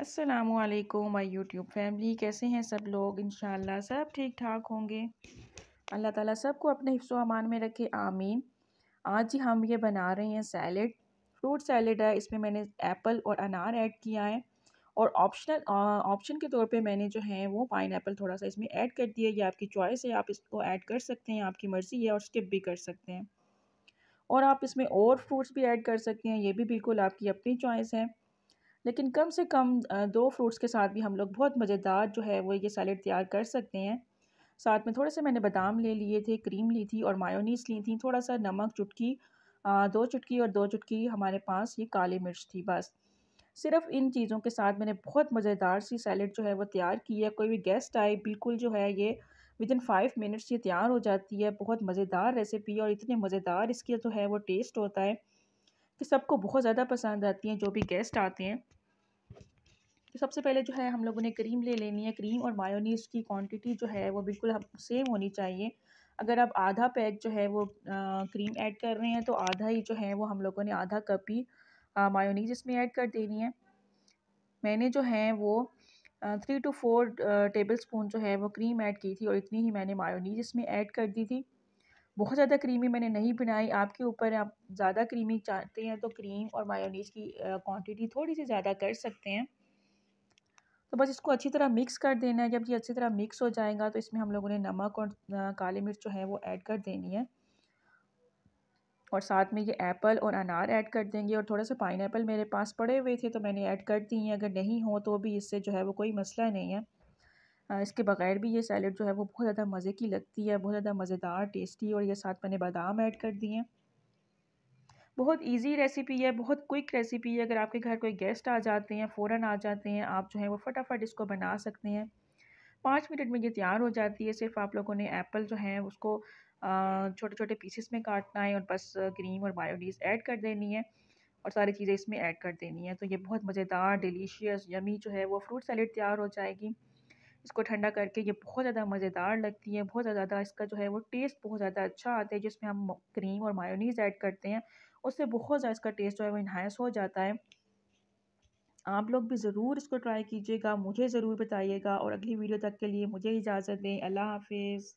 Aslam my YouTube family कैसे हैं सब लोग इन सब ठीक ठाक होंगे अल्लाह ताला सबको अपने हिफ्स अमान में रखे आमीन आज ही हम ये बना रहे हैं सैलड फ्रूट सैलड है इसमें मैंने एप्पल और अनार ऐड किया है और ऑप्शनल ऑप्शन के तौर पे मैंने जो है वो पाइन थोड़ा सा इसमें ऐड कर दिया ये आपकी चॉइस है आप इसको ऐड कर सकते हैं आपकी मर्ज़ी है और स्किप भी कर सकते हैं और आप इसमें और फ्रूट्स भी ऐड कर सकते हैं ये भी बिल्कुल आपकी अपनी चॉइस है लेकिन कम से कम दो फ्रूट्स के साथ भी हम लोग बहुत मज़ेदार जो है वो ये सैलड तैयार कर सकते हैं साथ में थोड़े से मैंने बादाम ले लिए थे क्रीम ली थी और मायोनीस ली थी थोड़ा सा नमक चुटकी दो चुटकी और दो चुटकी हमारे पास ये काली मिर्च थी बस सिर्फ इन चीज़ों के साथ मैंने बहुत मज़ेदार सी सैलड जो है वो तैयार की है कोई भी गेस्ट आए बिल्कुल जो है ये विद इन फ़ाइव मिनट्स ये तैयार हो जाती है बहुत मज़ेदार रेसिपी और इतने मज़ेदार इसकी जो है वो टेस्ट होता है कि सबको बहुत ज़्यादा पसंद आती हैं जो भी गेस्ट आते हैं तो सबसे पहले जो है हम लोगों ने क्रीम ले लेनी है क्रीम और मायोनीज़ की क्वांटिटी जो है वो बिल्कुल हम सेम होनी चाहिए अगर आप आधा पैक जो है वो आ, क्रीम ऐड कर रहे हैं तो आधा ही जो है वो हम लोगों ने आधा कप ही मायोनीज इसमें ऐड कर देनी है मैंने जो है वो three two four tablespoon जो है वो क्रीम ऐड की थी और इतनी ही मैंने मायोनीज इसमें ऐड कर दी थी बहुत ज़्यादा क्रीमी मैंने नहीं बनाई आपके ऊपर आप ज़्यादा क्रीमी चाहते हैं तो क्रीम और मायोनीज की क्वांटिटी थोड़ी सी ज़्यादा कर सकते हैं तो बस इसको अच्छी तरह मिक्स कर देना है जब ये अच्छी तरह मिक्स हो जाएगा तो इसमें हम लोगों ने नमक और काली मिर्च जो है वो ऐड कर देनी है और साथ में ये एप्पल और अनार ऐड कर देंगे और थोड़ा सा पाइन मेरे पास पड़े हुए थे तो मैंने ऐड कर दी हैं अगर नहीं हो तो भी इससे जो है वो कोई मसला नहीं है इसके बगैर भी ये सैलड जो है वो बहुत ज़्यादा मज़े की लगती है बहुत ज़्यादा मज़ेदार टेस्टी और ये साथ मैंने बादाम ऐड कर दिए हैं बहुत इजी रेसिपी है बहुत क्विक रेसिपी है अगर आपके घर कोई गेस्ट आ जाते हैं फ़ौरन आ जाते हैं आप जो है वो फटाफट इसको बना सकते हैं पाँच मिनट में ये तैयार हो जाती है सिर्फ आप लोगों ने एप्पल जो है उसको छोटे छोटे पीसेस में काटना है और बस क्रीम और मायोनीज़ ऐड कर देनी है और सारी चीज़ें इसमें ऐड कर देनी है तो ये बहुत मज़ेदार डिलीशियस यमी जो है वो फ्रूट सैलड तैयार हो जाएगी इसको ठंडा करके ये बहुत ज़्यादा मज़ेदार लगती है बहुत ज़्यादा इसका जो है वो टेस्ट बहुत ज़्यादा अच्छा आता है जिसमें हम क्रीम और मायोनीज़ ऐड करते हैं उससे बहुत ज़्यादा इसका टेस्ट जो है वो इन्हांस हो जाता है आप लोग भी ज़रूर इसको ट्राई कीजिएगा मुझे ज़रूर बताइएगा और अगली वीडियो तक के लिए मुझे इजाज़त दें अल्लाह हाफिज़